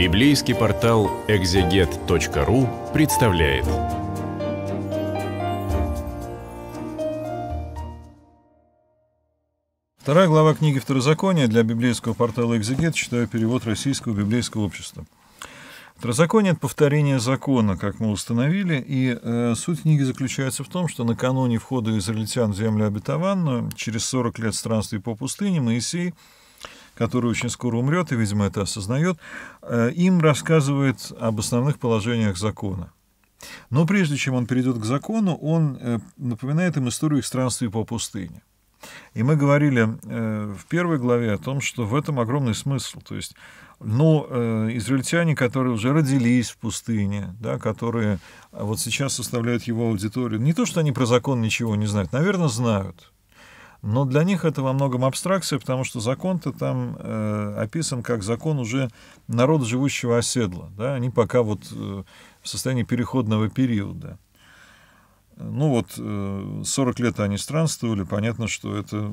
Библейский портал экзегет.ру представляет. Вторая глава книги Второзакония для библейского портала «Экзегет» читаю перевод Российского библейского общества. Второзаконие – это повторение закона, как мы установили, и э, суть книги заключается в том, что накануне входа израильтян в землю обетованную, через 40 лет странствий по пустыне, Моисей – который очень скоро умрет и, видимо, это осознает, э, им рассказывает об основных положениях закона. Но прежде чем он перейдет к закону, он э, напоминает им историю их странствий по пустыне. И мы говорили э, в первой главе о том, что в этом огромный смысл. То есть, ну, израильтяне, которые уже родились в пустыне, да, которые вот сейчас составляют его аудиторию, не то, что они про закон ничего не знают, наверное, знают. Но для них это во многом абстракция, потому что закон-то там э, описан как закон уже народа, живущего оседла. Да? Они а пока вот э, в состоянии переходного периода. Ну вот, э, 40 лет они странствовали, понятно, что это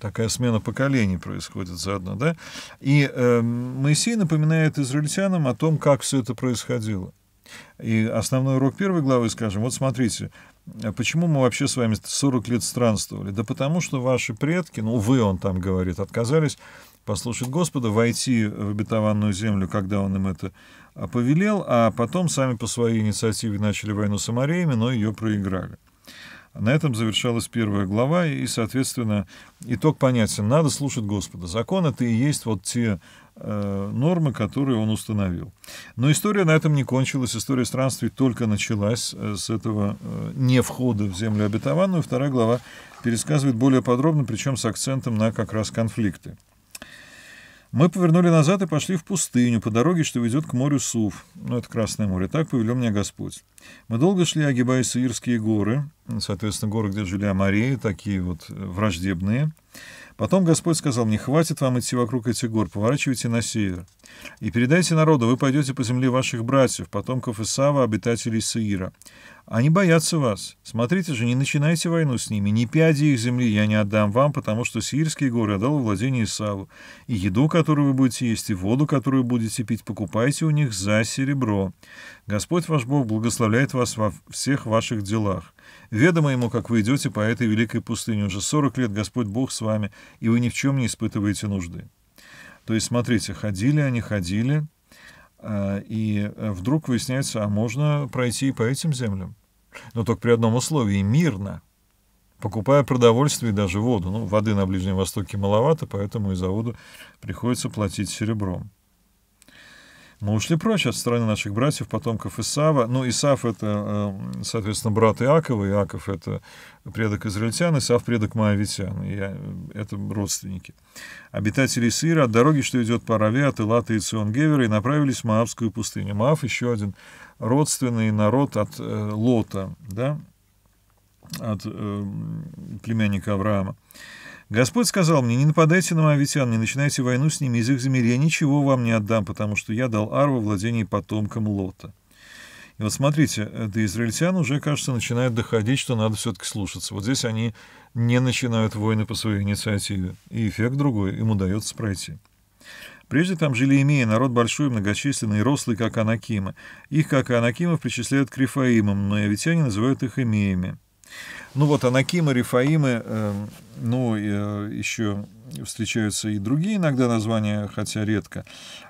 такая смена поколений происходит заодно, да? И э, Моисей напоминает израильтянам о том, как все это происходило. И основной урок первой главы, скажем, вот смотрите, э, почему мы вообще с вами 40 лет странствовали? Да потому что ваши предки, ну, вы, он там говорит, отказались послушать Господа, войти в обетованную землю, когда он им это а, повелел, а потом сами по своей инициативе начали войну с Амареями, но ее проиграли. На этом завершалась первая глава, и, соответственно, итог понятен. Надо слушать Господа. Закон — это и есть вот те Э, нормы, которые он установил. Но история на этом не кончилась. История странствий только началась э, с этого э, не входа в землю обетованную. Вторая глава пересказывает более подробно, причем с акцентом на как раз конфликты. Мы повернули назад и пошли в пустыню, по дороге, что ведет к морю Сув. Ну, это Красное море. Так повелел меня Господь. Мы долго шли, огибая Саирские горы, соответственно, горы, где жили Амареи, такие вот враждебные. Потом Господь сказал мне, «Хватит вам идти вокруг этих гор, поворачивайте на север. И передайте народу, вы пойдете по земле ваших братьев, потомков Исава, обитателей Саира. Они боятся вас. Смотрите же, не начинайте войну с ними. Ни пяди их земли я не отдам вам, потому что Сирские горы отдал владение Исаву. И еду, которую вы будете есть, и воду, которую будете пить, покупайте у них за серебро. Господь ваш Бог благословляет вас во всех ваших делах. Ведомо ему, как вы идете по этой великой пустыне. Уже 40 лет Господь Бог с вами, и вы ни в чем не испытываете нужды. То есть, смотрите, ходили они, ходили, а, и э, вдруг выясняется, а можно пройти и по этим землям. Но только при одном условии — мирно. Покупая продовольствие и даже воду. Ну, воды на Ближнем Востоке маловато, поэтому и за воду приходится платить серебром мы ушли прочь от страны наших братьев, потомков Исава. Ну, Исав — это, э, соответственно, брат Иакова, Иаков — это предок израильтян, Исав — предок моавитян, я, э, это родственники. Обитатели Сира от дороги, что идет по Раве, от Илата и Цион-Гевера, и направились в Маавскую пустыню. Маав — еще один родственный народ от э, Лота, да, от э, племянника Авраама. Господь сказал мне, не нападайте на моавитян, не начинайте войну с ними, из их земель я ничего вам не отдам, потому что я дал Арву владение потомкам Лота. И вот смотрите, э, до израильтян уже, кажется, начинает доходить, что надо все-таки слушаться. Вот здесь они не начинают войны по своей инициативе. И эффект другой, им удается пройти. Прежде там жили имеи, народ большой, многочисленный, рослый, как анакимы. Их, как и анакимов, причисляют к Рефаимам, но явитяне называют их имеями. Ну вот Анакимы, Рифаимы, эм, ну э, еще встречаются и другие иногда названия, хотя редко.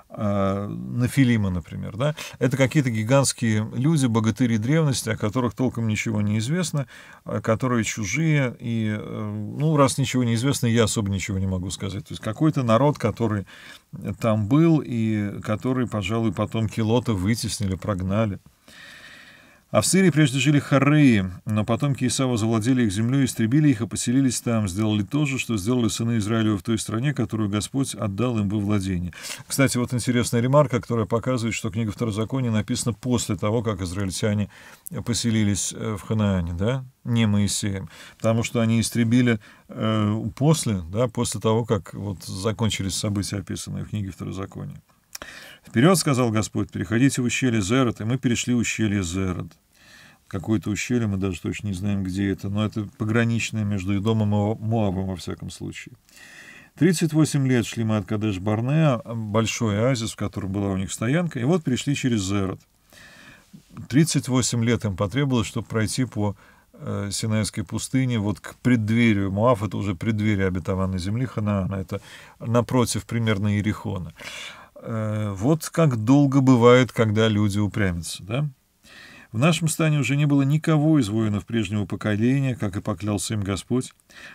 Э, Нафилима, например, да, это какие-то гигантские люди, богатыри древности, о которых толком ничего не известно, а которые чужие, и, эм, ну, раз ничего не известно, я особо ничего не могу сказать. То есть какой-то народ, который там был, и который, пожалуй, потом Килота вытеснили, прогнали. А в Сирии прежде жили Харреи, но потомки Исава завладели их землей, истребили их и поселились там, сделали то же, что сделали сыны Израилева в той стране, которую Господь отдал им во владение. Кстати, вот интересная ремарка, которая показывает, что книга Второзакония написана после того, как израильтяне поселились э, в Ханаане, да, не Моисеем, потому что они истребили э, после, да, после того, как вот закончились события, описанные в книге Второзакония. «Вперед!» — сказал Господь, — «переходите в ущелье Зерод», и мы перешли в ущелье Зерод. Какое-то ущелье, мы даже точно не знаем, где это, но это пограничное между Идомом и Моабом, во всяком случае. 38 лет шли мы от Кадеш-Барнеа, большой оазис, в котором была у них стоянка, и вот перешли через Зерод. 38 лет им потребовалось, чтобы пройти по э, Синайской пустыне, вот к преддверию. Муав — это уже преддверие обетованной земли Ханаана, это напротив примерно Иерихона. Э, вот как долго бывает, когда люди упрямятся, да? В нашем стане уже не было никого из воинов прежнего поколения, как и поклялся им Господь.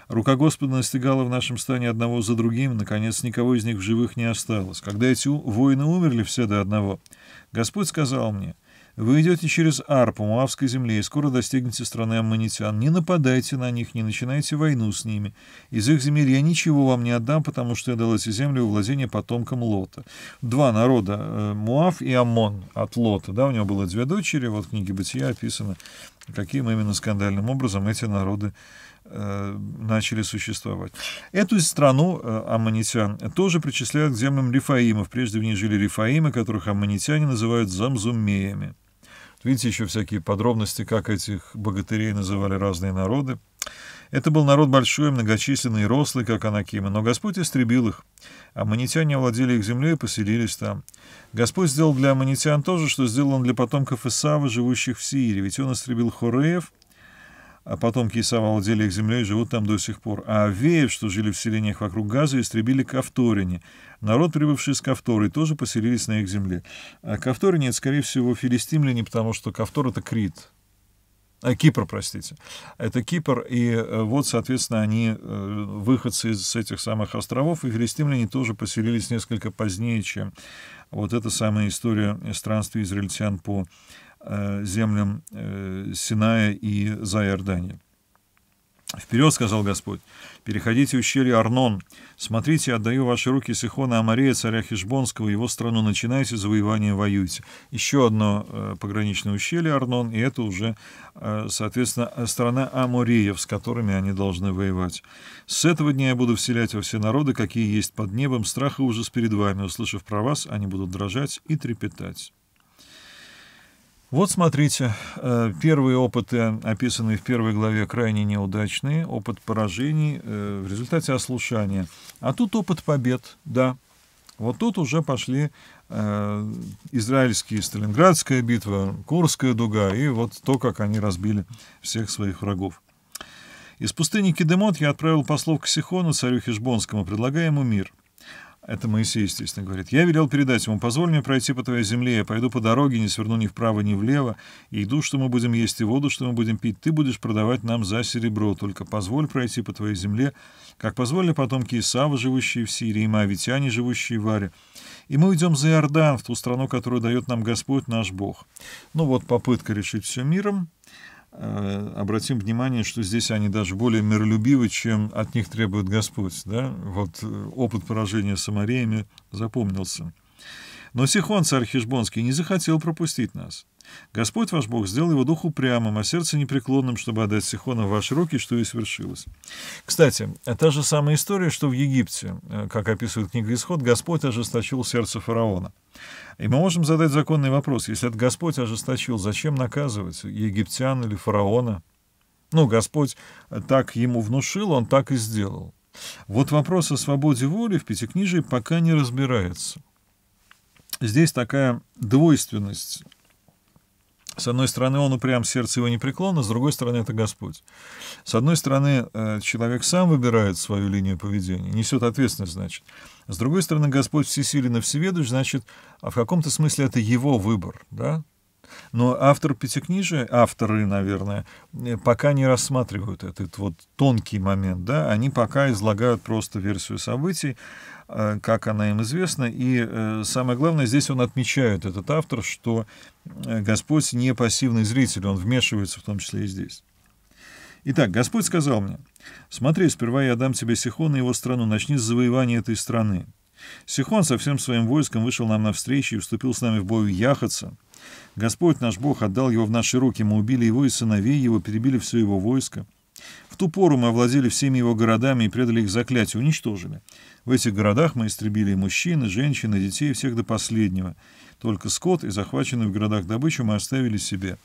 Рука Господа настигала в нашем стане одного за другим, наконец никого из них в живых не осталось. Когда эти воины умерли все до одного, Господь сказал мне, вы идете через арпу Муавской земле и скоро достигнете страны аммонитян. Не нападайте на них, не начинайте войну с ними. Из их земель я ничего вам не отдам, потому что я дал эти земли у владения потомкам Лота. Два народа, э, Муав и Амон от Лота. Да, у него было две дочери, вот в книге «Бытия» описано, каким именно скандальным образом эти народы э, начали существовать. Эту страну э, аммонитян тоже причисляют к землям рифаимов. Прежде в ней жили рифаимы, которых аммонитяне называют замзумеями. Видите еще всякие подробности, как этих богатырей называли разные народы. Это был народ большой, многочисленный и рослый, как анакимы. но Господь истребил их. А аммонитяне овладели их землей и поселились там. Господь сделал для аммонитян то же, что сделал он для потомков Исава, живущих в Сирии, ведь он истребил Хореев, а потом Кисава овладели их землей и живут там до сих пор. А Авеев, что жили в селениях вокруг Газа, истребили Кавторине. Народ, прибывший с Кавторы, тоже поселились на их земле. А Кавторине — это, скорее всего, филистимляне, потому что Кавтор — это Крит. А, Кипр, простите. Это Кипр, и э, вот, соответственно, они э, выходцы из этих самых островов, и филистимляне тоже поселились несколько позднее, чем вот эта самая история странствий израильтян по Э, землям э, Синая и за Иордании. «Вперед, — сказал Господь, — переходите ущелье Арнон. Смотрите, отдаю ваши руки Сихона Амарея, царя Хешбонского, его страну. Начинайте завоевание, воюйте». Еще одно э, пограничное ущелье Арнон, и это уже, соответственно, страна Амореев, с которыми они должны воевать. «С этого дня я буду вселять во все народы, какие есть под небом, страх и ужас перед вами. Услышав про вас, они будут дрожать и трепетать». Вот смотрите, э, первые опыты, описанные в первой главе, крайне неудачные, опыт поражений э, в результате ослушания. А тут опыт побед, да. Вот тут уже пошли э, израильские, Сталинградская битва, Курская дуга и вот то, как они разбили всех своих врагов. Из пустыни Кедемот я отправил послов к Сихону, царю Хижбонскому, предлагая ему мир – это Моисей, естественно, говорит. «Я велел передать ему, позволь мне пройти по твоей земле, я пойду по дороге, не сверну ни вправо, ни влево, и иду, что мы будем есть, и воду, что мы будем пить, ты будешь продавать нам за серебро, только позволь пройти по твоей земле, как позволили потомки Исава, живущие в Сирии, и Моавитяне, живущие в Аре. И мы уйдем за Иордан, в ту страну, которую дает нам Господь наш Бог». Ну вот попытка решить все миром, Э, обратим внимание, что здесь они даже более миролюбивы, чем от них требует Господь. Да? Вот э, опыт поражения Самареями запомнился. Но Сихон, царь Хижбонский, не захотел пропустить нас. Господь ваш Бог сделал его духу упрямым, а сердце непреклонным, чтобы отдать Сихона в ваши руки, что и свершилось. Кстати, та же самая история, что в Египте, э, как описывает книга «Исход», Господь ожесточил сердце фараона. И мы можем задать законный вопрос, если это Господь ожесточил, зачем наказывать египтян или фараона? Ну, Господь так ему внушил, он так и сделал. Вот вопрос о свободе воли в Пятикнижии пока не разбирается здесь такая двойственность. С одной стороны, он упрям, сердце его непреклонно, с другой стороны, это Господь. С одной стороны, э, человек сам выбирает свою линию поведения, несет ответственность, значит. С другой стороны, Господь всесилен и всеведущ, значит, а в каком-то смысле это его выбор, да? Но автор пятикнижия, авторы, наверное, э, пока не рассматривают этот вот тонкий момент, да, они пока излагают просто версию событий, э, как она им известна, и э, самое главное, здесь он отмечает, этот автор, что Господь не пассивный зритель, он вмешивается в том числе и здесь. Итак, Господь сказал мне, «Смотри, сперва я дам тебе Сихон и его страну, начни с завоевания этой страны». Сихон со всем своим войском вышел нам навстречу и вступил с нами в бой Яхотца, Господь наш Бог отдал его в наши руки, мы убили его и сыновей его, перебили все его войско. В ту пору мы овладели всеми его городами и предали их заклятию, уничтожили. В этих городах мы истребили и мужчин, и женщин, и детей, всех до последнего. Только скот и захваченную в городах добычу мы оставили себе.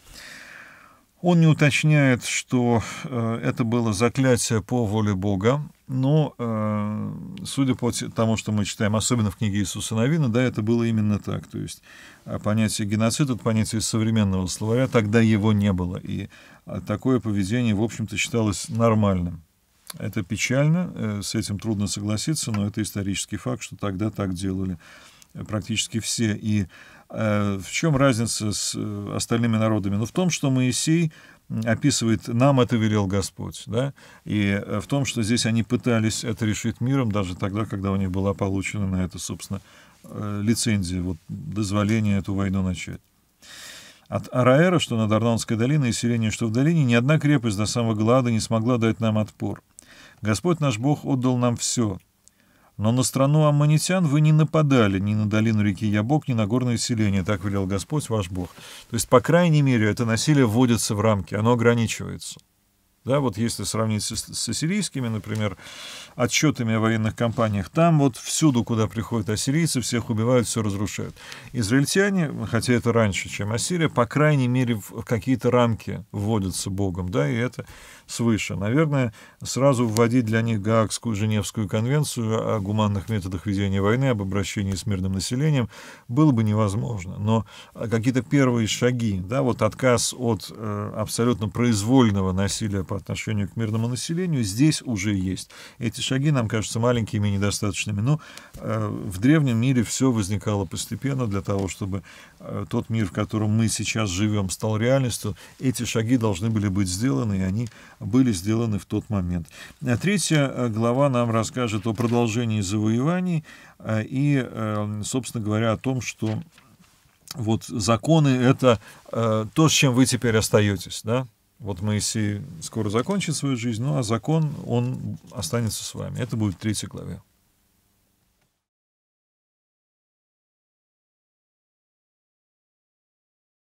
Он не уточняет, что э, это было заклятие по воле Бога, но, э, судя по тому, что мы читаем, особенно в книге Иисуса Новина, да, это было именно так. То есть а понятие геноцид — это понятие современного словаря, тогда его не было. И а, такое поведение, в общем-то, считалось нормальным. Это печально, э, с этим трудно согласиться, но это исторический факт, что тогда так делали практически все. И Э, в чем разница с э, остальными народами? Ну, в том, что Моисей описывает «нам это велел Господь», да, и э, в том, что здесь они пытались это решить миром, даже тогда, когда у них была получена на это, собственно, лицензия, вот, дозволение эту войну начать. От Араэра, что над Арнонской долиной, и селения, что в долине, ни одна крепость до самого Глада не смогла дать нам отпор. Господь наш Бог отдал нам все, но на страну аммонитян вы не нападали ни на долину реки Ябок, ни на горное селение, так велел Господь ваш Бог. То есть, по крайней мере, это насилие вводится в рамки, оно ограничивается. Да, вот если сравнить с, с ассирийскими, например, отчетами о военных кампаниях, там вот всюду, куда приходят ассирийцы, всех убивают, все разрушают. Израильтяне, хотя это раньше, чем Ассирия, по крайней мере, в какие-то рамки вводятся Богом, да, и это свыше. Наверное, сразу вводить для них Гаагскую Женевскую конвенцию о гуманных методах ведения войны, об обращении с мирным населением, было бы невозможно. Но какие-то первые шаги, да, вот отказ от э, абсолютно произвольного насилия по отношению к мирному населению, здесь уже есть. Эти шаги нам кажутся маленькими и недостаточными, но э, в древнем мире все возникало постепенно для того, чтобы э, тот мир, в котором мы сейчас живем, стал реальностью. Эти шаги должны были быть сделаны, и они были сделаны в тот момент. Э, третья глава нам расскажет о продолжении завоеваний и, собственно говоря, о том, что вот законы — это то, с чем вы теперь остаетесь, да? Вот Моисей скоро закончит свою жизнь, ну а закон, он останется с вами. Это будет в третьей главе.